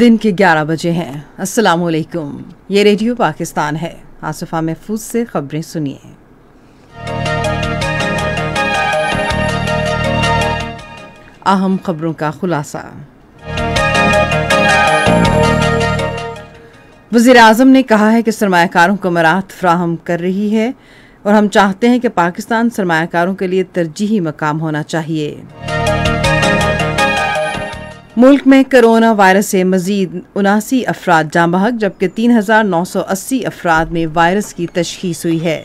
दिन के 11 बजे हैं अस्सलाम वालेकुम ये रेडियो पाकिस्तान है आसफ़ा महफूज से खबरें सुनिए अहम खबरों का खुलासा वज़ी अजम ने कहा है कि सरमाकारों को मराहत फ्राहम कर रही है और हम चाहते हैं कि पाकिस्तान सरमाकारों के लिए तरजीही मकाम होना चाहिए मुल्क में कोरोना वायरस से मजीद उनासी अफराद जाँ बहक जबकि तीन हज़ार नौ सौ अस्सी अफराद में वायरस की तशखीस हुई है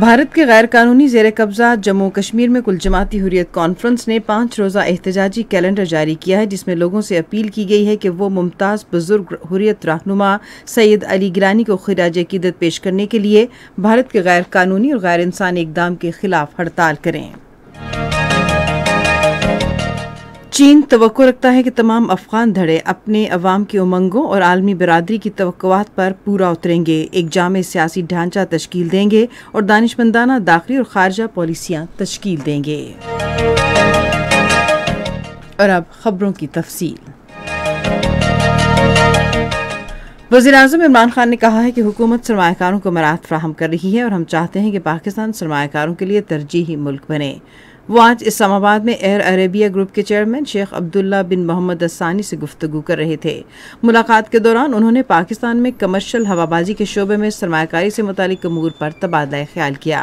भारत के गैर कानूनी जेर कब्जा जम्मू कश्मीर में कुल जमाती हुरियत कॉन्फ्रेंस ने पांच रोज़ा एहतजाजी कैलेंडर जारी किया है जिसमें लोगों से अपील की गई है कि वो मुमताज़ बुजुर्ग हुरियत रहनुमा सैयद अली गिरानी को खराज अकीदत पेश करने के लिए भारत के गैर कानूनी और गैर इंसानी इकदाम के खिलाफ हड़ताल करें चीन तो रखता है कि तमाम अफगान धड़े अपने अवाम की उमंगों और आलमी बरदरी की तो पर पूरा उतरेंगे एक जाम सियासी ढांचा तश्कील देंगे और दानशमंदाना दाखिली और खारजा पॉलिसियाँ तश्कील देंगे और अब खबरों की तफसील वजी अजम इमरान खान ने कहा है कि हुकूमत सरमाकारों को मराहत फ्राहम कर रही है और हम चाहते हैं कि पाकिस्तान सरमाकारों के लिए तरजीही मुल्क बने वो आज इस्लामाबाद में एयर अरेबिया ग्रुप के chairman Sheikh Abdullah bin Mohammed अस्सानी से गुफ्तु कर रहे थे मुलाकात के दौरान उन्होंने पाकिस्तान में कमर्शल हवाबाजी के शोबे में सरमाकारी से मुतल अमूर पर तबादला ख्याल किया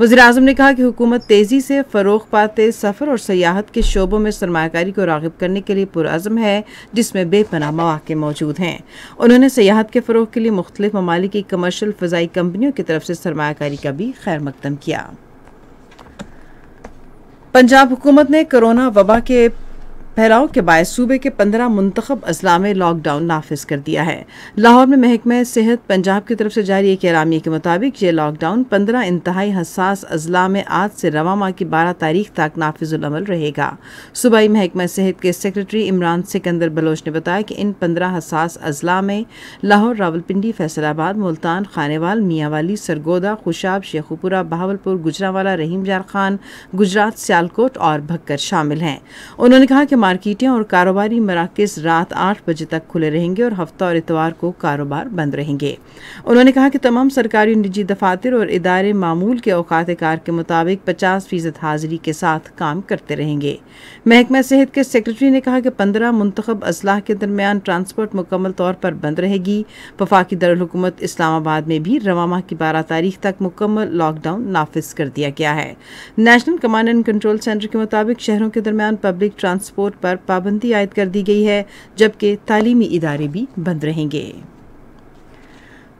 वजी अजम ने कहा कि हुकूमत तेज़ी से फरोख पाते सफ़र और सयाहत के शोबों में सरमाकारी को रागब करने के लिए पुरज़म है जिसमें बेपना मौक़े मौजूद हैं उन्होंने सयाहत के फ़रोग के लिए मुख्तलिफ ममालिक कमर्शल फ़जाई कंपनियों की तरफ से सरमाकारी का भी खैर मकदम किया पंजाब हुकूमत ने कोरोना वबा के फैलाव के बायस सूबे के पंद्रह मुंतब अजला में लॉकडाउन नाफिज कर दिया है लाहौर में महकमा सेहत पंजाब की तरफ से जारी एक एलामी के मुताबिक ये लॉकडाउन पंद्रह इंतहाई हसास अजला में आज से रवा माह की बारह तारीख तक नाफिजुलमल रहेगा सूबाई महकमा सेहत के सेक्रेटरी इमरान सिकंदर बलोच ने बताया कि इन पंद्रह हसास अजला में लाहौर रावलपिंडी फैसलाबाद मुल्तान खानेवाल मियाँवाली सरगोदा खुशाब शेखुपुरा बहावलपुर गुजरावाला रहीम जार खान गुजरात सियालकोट और भक्कर शामिल हैं उन्होंने कहा कि मार्केटें और कारोबारी मराकज़ रात आठ बजे तक खुले रहेंगे और हफ्ता और इतवार को कारोबार बंद रहेंगे उन्होंने कहा कि तमाम सरकारी निजी दफातर और इदारे मामूल के अवकात कार के मुताबिक पचास फीसद हाजिरी के साथ काम करते रहेंगे महकमा सेहत के सेक्रेटरी ने कहा कि पंद्रह मंतखब असलाह के दरमियान ट्रांसपोर्ट मुकम्मल तौर पर बंद रहेगी वफाकी दरकूमत इस्लामाबाद में भी रवाना की बारह तारीख तक मुकम्मल लॉकडाउन नाफिज कर दिया गया है national command and control centre के मुताबिक शहरों के दरमियान पब्लिक ट्रांसपोर्ट शोध पर पाबंदी आयद कर दी गई है जबकि तालीमी इदारे भी बंद रहेंगे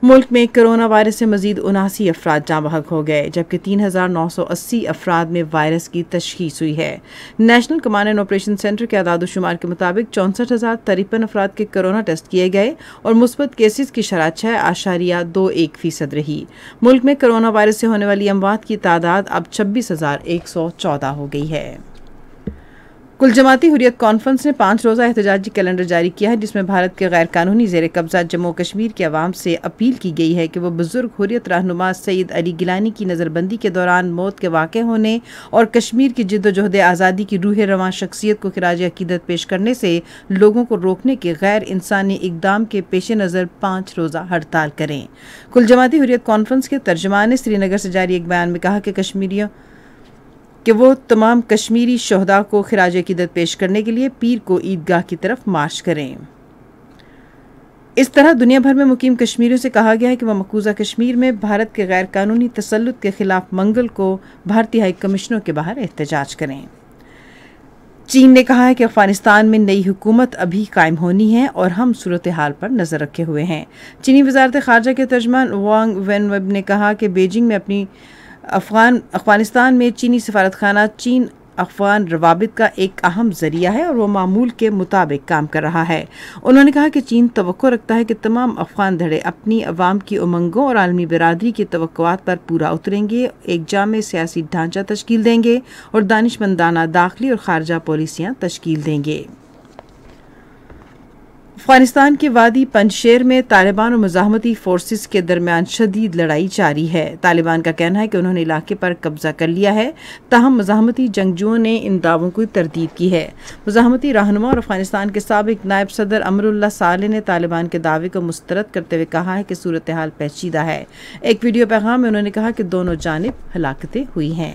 मुल्क में कोरोना वायरस से मजीद उनासी अफराद जाँ बहक हो गए जबकि तीन हज़ार नौ सौ अस्सी अफराद में वायरस की तशखीस हुई है national command and operation centre के शुमार के मुताबिक चौंसठ हज़ार तिरपन अफराद के कोरोना टेस्ट किए गए और मुस्बत केसेस की शरह छः आशारिया दो एक फीसद रही मुल्क में कोरोना वायरस से होने वाली अमवात की तादाद अब छब्बीस हज़ार एक सौ चौदह हो गई है कुल जमाती हुरियत कॉन्फ्रेंस ने पाँच रोज़ा एहतजाजी कैलेंडर जारी किया है जिसमें भारत के गैर कानूनी जेर कब्जा जम्मू कश्मीर के आवाम से अपील की गई है कि वह बुज़ुर्ग हुरियत रहनुमा सईद अली गिलानी की नज़रबंदी के दौरान मौत के वाक़ होने और कश्मीर की जद्दोजहद आज़ादी की रूह रवान शख्सियत को खराज अकीदत पेश करने से लोगों को रोकने के गैर इंसानी इकदाम के पेश नज़र पाँच रोज़ा हड़ताल करें कुल जमाती हुरियत कॉन्फ्रेंस के तर्जमान ने श्रीनगर से जारी एक बयान में कहा कि कश्मीरियों कि वो तमाम कश्मीरी शहदा को खराज अकीदत पेश करने के लिए पीर को ईदगाह की तरफ मार्च करें इस तरह दुनिया भर में मुकीम कश्मीरों से कहा गया है कि वह मकूजा कश्मीर में भारत के गैर कानूनी तसलुत के खिलाफ मंगल को भारतीय हाई कमिश्नर के बाहर एहतजाज करें चीन ने कहा है कि अफगानिस्तान में नई हुकूमत अभी कायम होनी है और हम सूरत हाल पर नज़र रखे हुए हैं चीनी वजारत खारजा के तर्जमान वांग वेन वेब ने कहा कि बीजिंग में अपनी अफगान अफगानिस्तान में चीनी सफारत खाना चीन अफगान रवाबित का एक अहम जरिया है और वह मामूल के मुताबिक काम कर रहा है उन्होंने कहा कि चीन तो रखता है कि तमाम अफगान धड़े अपनी आवाम की उमंगों और आलमी बरदरी की तो पर पूरा उतरेंगे एक जाम सियासी ढांचा तश्कील देंगे और दानशमंदाना दाखिली और खारजा पॉलिसियाँ तश्कील देंगे अफगानिस्तान के वादी पंचशेर में तालिबान और मजामती फोर्स के दरमियान शदीद लड़ाई जारी है तालिबान का कहना है कि उन्होंने इलाके पर कब्जा कर लिया है तहम मजामती जंगजुओं ने इन दावों की तरदीद की है मजामती रहनुमा और अफगानिस्तान के सबक नायब सदर अमरुल्ला साले ने तालिबान के दावे को मुस्तरद करते हुए कहा है कि सूरत हाल पेचीदा है एक वीडियो पैगाम में उन्होंने कहा कि दोनों जानब हलाकते हुई हैं